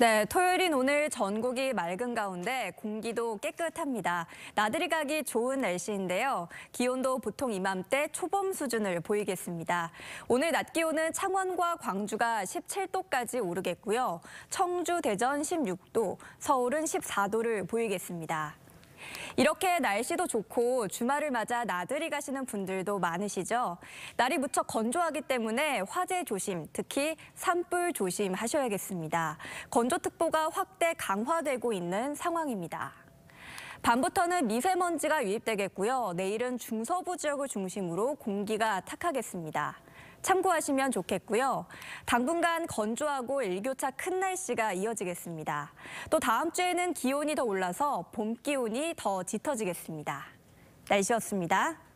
네, 토요일인 오늘 전국이 맑은 가운데 공기도 깨끗합니다. 나들이 가기 좋은 날씨인데요. 기온도 보통 이맘때 초범 수준을 보이겠습니다. 오늘 낮 기온은 창원과 광주가 17도까지 오르겠고요. 청주, 대전 16도, 서울은 14도를 보이겠습니다. 이렇게 날씨도 좋고 주말을 맞아 나들이 가시는 분들도 많으시죠. 날이 무척 건조하기 때문에 화재 조심, 특히 산불 조심하셔야겠습니다. 건조특보가 확대 강화되고 있는 상황입니다. 밤부터는 미세먼지가 유입되겠고요. 내일은 중서부 지역을 중심으로 공기가 탁하겠습니다. 참고하시면 좋겠고요. 당분간 건조하고 일교차 큰 날씨가 이어지겠습니다. 또 다음 주에는 기온이 더 올라서 봄 기온이 더 짙어지겠습니다. 날씨였습니다.